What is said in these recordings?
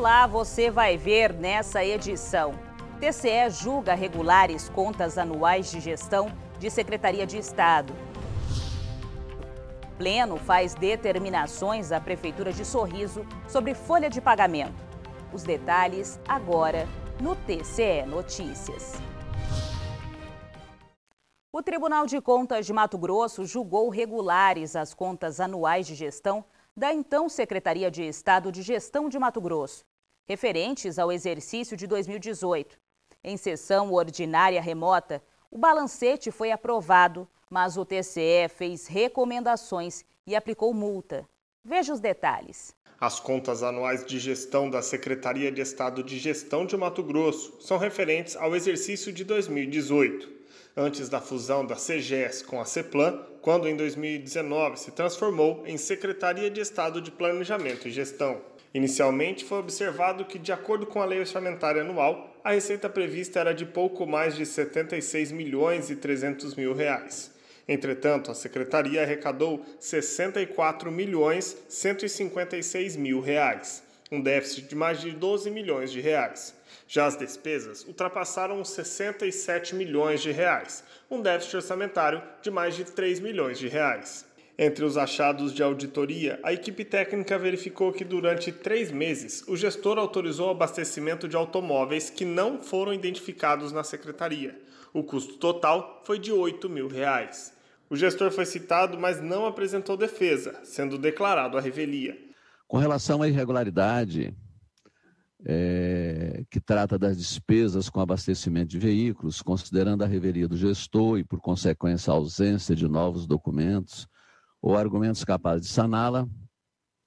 lá você vai ver nessa edição. TCE julga regulares contas anuais de gestão de Secretaria de Estado. Pleno faz determinações à Prefeitura de Sorriso sobre folha de pagamento. Os detalhes agora no TCE Notícias. O Tribunal de Contas de Mato Grosso julgou regulares as contas anuais de gestão da então Secretaria de Estado de Gestão de Mato Grosso, referentes ao exercício de 2018. Em sessão ordinária remota, o balancete foi aprovado, mas o TCE fez recomendações e aplicou multa. Veja os detalhes. As contas anuais de gestão da Secretaria de Estado de Gestão de Mato Grosso são referentes ao exercício de 2018 antes da fusão da CGES com a CEPLAN, quando em 2019 se transformou em Secretaria de Estado de Planejamento e Gestão. Inicialmente foi observado que, de acordo com a lei orçamentária anual, a receita prevista era de pouco mais de 76 milhões e 300 mil reais. Entretanto, a secretaria arrecadou 64 milhões 156 mil reais um déficit de mais de 12 milhões de reais. Já as despesas ultrapassaram os 67 milhões de reais, um déficit orçamentário de mais de 3 milhões de reais. Entre os achados de auditoria, a equipe técnica verificou que durante três meses o gestor autorizou abastecimento de automóveis que não foram identificados na secretaria. O custo total foi de 8 mil reais. O gestor foi citado, mas não apresentou defesa, sendo declarado à revelia. Com relação à irregularidade é, que trata das despesas com abastecimento de veículos, considerando a revelia do gestor e, por consequência, a ausência de novos documentos ou argumentos capazes de saná-la,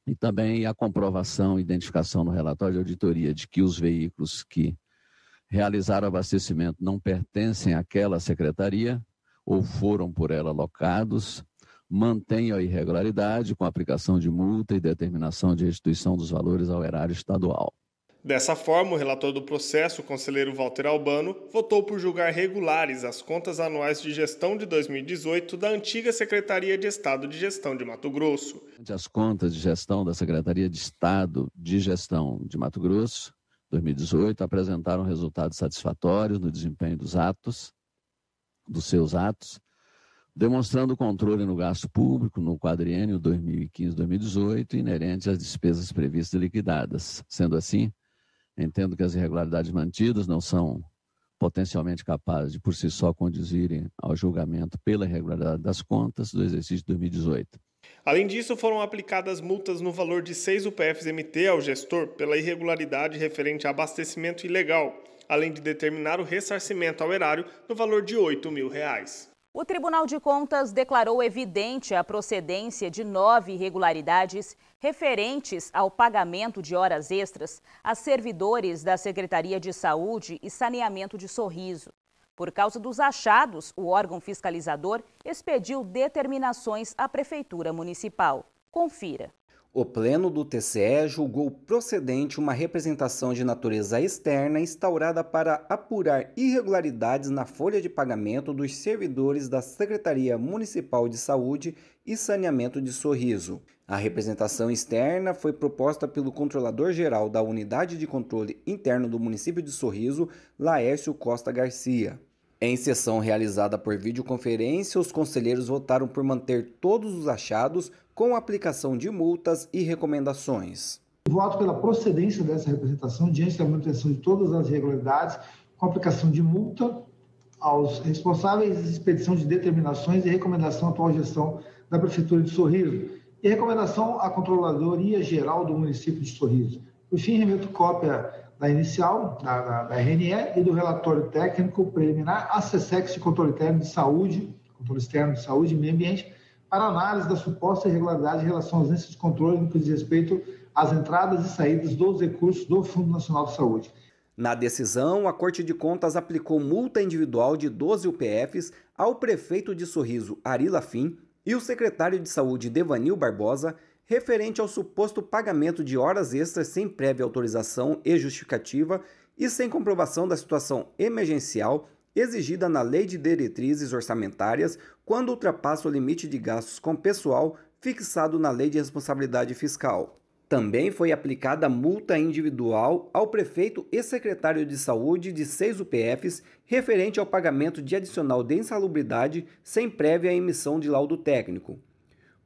e também a comprovação e identificação no relatório de auditoria de que os veículos que realizaram abastecimento não pertencem àquela secretaria ou foram por ela locados, mantenha a irregularidade com a aplicação de multa e determinação de restituição dos valores ao erário estadual. Dessa forma, o relator do processo, o conselheiro Walter Albano, votou por julgar regulares as contas anuais de gestão de 2018 da antiga Secretaria de Estado de Gestão de Mato Grosso. As contas de gestão da Secretaria de Estado de Gestão de Mato Grosso, 2018, apresentaram resultados satisfatórios no desempenho dos atos, dos seus atos, demonstrando controle no gasto público no quadriênio 2015-2018, inerente às despesas previstas e liquidadas. Sendo assim, entendo que as irregularidades mantidas não são potencialmente capazes de por si só conduzirem ao julgamento pela irregularidade das contas do exercício de 2018. Além disso, foram aplicadas multas no valor de 6 UPFs-MT ao gestor pela irregularidade referente a abastecimento ilegal, além de determinar o ressarcimento ao erário no valor de 8 mil reais. O Tribunal de Contas declarou evidente a procedência de nove irregularidades referentes ao pagamento de horas extras a servidores da Secretaria de Saúde e Saneamento de Sorriso. Por causa dos achados, o órgão fiscalizador expediu determinações à Prefeitura Municipal. Confira. O Pleno do TCE julgou procedente uma representação de natureza externa instaurada para apurar irregularidades na folha de pagamento dos servidores da Secretaria Municipal de Saúde e Saneamento de Sorriso. A representação externa foi proposta pelo Controlador-Geral da Unidade de Controle Interno do município de Sorriso, Laércio Costa Garcia. Em sessão realizada por videoconferência, os conselheiros votaram por manter todos os achados com aplicação de multas e recomendações. Voto pela procedência dessa representação diante da manutenção de todas as irregularidades, com aplicação de multa aos responsáveis e expedição de determinações e recomendação à atual gestão da Prefeitura de Sorriso e recomendação à Controladoria Geral do município de Sorriso. Por fim, remeto cópia da inicial, da, da, da, RNE, e do relatório técnico preliminar a CSEX de Controle Interno de Saúde, Controle Externo de Saúde e Meio Ambiente, para análise da suposta irregularidade em relação aos índices de controle no que diz respeito às entradas e saídas dos recursos do Fundo Nacional de Saúde. Na decisão, a Corte de Contas aplicou multa individual de 12 UPFs ao prefeito de Sorriso, Ari Lafim, e o secretário de Saúde, Devanil Barbosa, referente ao suposto pagamento de horas extras sem prévia autorização e justificativa e sem comprovação da situação emergencial exigida na Lei de Diretrizes Orçamentárias quando ultrapassa o limite de gastos com pessoal fixado na Lei de Responsabilidade Fiscal. Também foi aplicada multa individual ao prefeito e secretário de saúde de seis UPFs referente ao pagamento de adicional de insalubridade sem prévia emissão de laudo técnico.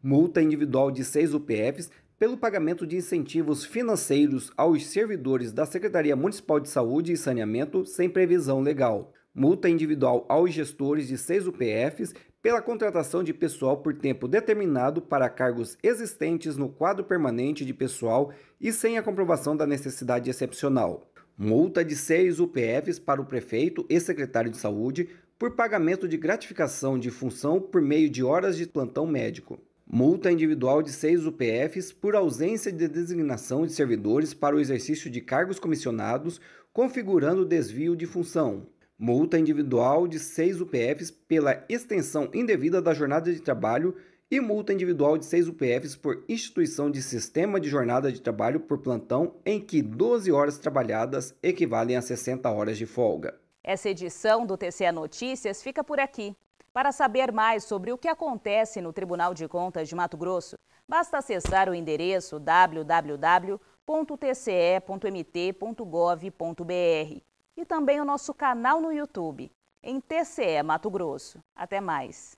Multa individual de seis UPFs pelo pagamento de incentivos financeiros aos servidores da Secretaria Municipal de Saúde e Saneamento sem previsão legal multa individual aos gestores de 6 UPFs pela contratação de pessoal por tempo determinado para cargos existentes no quadro permanente de pessoal e sem a comprovação da necessidade excepcional. Multa de 6 UPFs para o prefeito e secretário de saúde por pagamento de gratificação de função por meio de horas de plantão médico. Multa individual de 6 UPFs por ausência de designação de servidores para o exercício de cargos comissionados, configurando desvio de função multa individual de 6 UPFs pela extensão indevida da jornada de trabalho e multa individual de 6 UPFs por instituição de sistema de jornada de trabalho por plantão em que 12 horas trabalhadas equivalem a 60 horas de folga. Essa edição do TCE Notícias fica por aqui. Para saber mais sobre o que acontece no Tribunal de Contas de Mato Grosso, basta acessar o endereço www.tce.mt.gov.br e também o nosso canal no YouTube, em TCE Mato Grosso. Até mais!